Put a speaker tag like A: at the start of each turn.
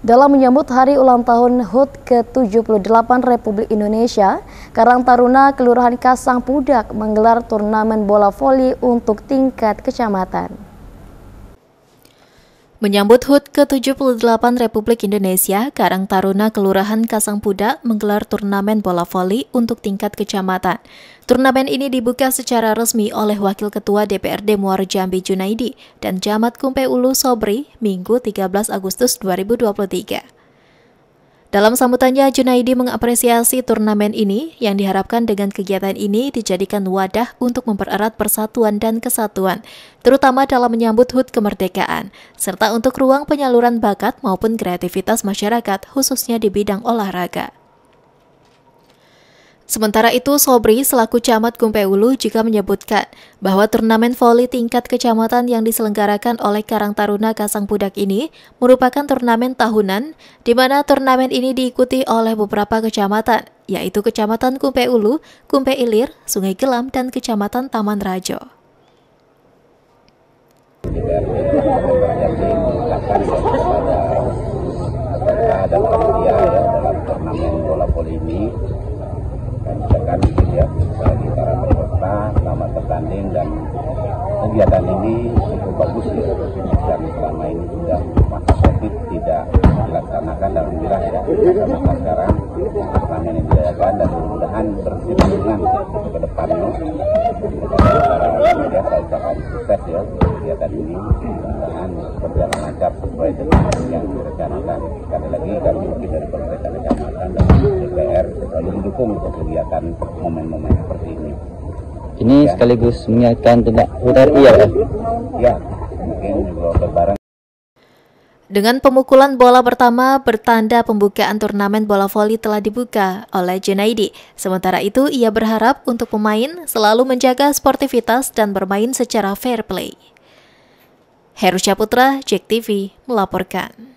A: Dalam menyambut hari ulang tahun HUT ke-78 Republik Indonesia, Karang Taruna Kelurahan Kasang Pudak menggelar turnamen bola voli untuk tingkat kecamatan.
B: Menyambut HUT ke-78 Republik Indonesia, Karang Taruna Kelurahan Kasang Puda menggelar turnamen bola voli untuk tingkat kecamatan. Turnamen ini dibuka secara resmi oleh Wakil Ketua DPRD Muar Jambi Junaidi dan Jamat Kumpe Ulu Sobri Minggu 13 Agustus 2023. Dalam sambutannya, Junaidi mengapresiasi turnamen ini yang diharapkan dengan kegiatan ini dijadikan wadah untuk mempererat persatuan dan kesatuan, terutama dalam menyambut HUT kemerdekaan, serta untuk ruang penyaluran bakat maupun kreativitas masyarakat khususnya di bidang olahraga. Sementara itu, Sobri selaku camat Ulu juga menyebutkan bahwa turnamen voli tingkat kecamatan yang diselenggarakan oleh Karang Taruna Kasang Pudak ini merupakan turnamen tahunan, di mana turnamen ini diikuti oleh beberapa kecamatan, yaitu Kecamatan Kumpe Ulu, Kumpe Ilir, Sungai Gelam, dan Kecamatan Taman Rajo.
C: tanding dan kegiatan ini cukup bagus ya dan selama ini juga masa covid tidak dilaksanakan dalam wilayah ya karena sekarang pertanian yang diadakan dan mudah-mudahan berkesinambungan ke depannya kita saya sukses ya kegiatan ini mudah-mudahan berjalan lancar sesuai dengan yang direncanakan sekali lagi kami mungkin dari pemerintah kecamatan dan DPR selalu mendukung kegiatan momen-momen seperti ini ini ya. sekaligus mengingatkan tentang URI ya Ya,
B: Dengan pemukulan bola pertama, bertanda pembukaan turnamen bola voli telah dibuka oleh Junaidi. Sementara itu, ia berharap untuk pemain selalu menjaga sportivitas dan bermain secara fair play. Heru Syaputra, JEK TV, melaporkan.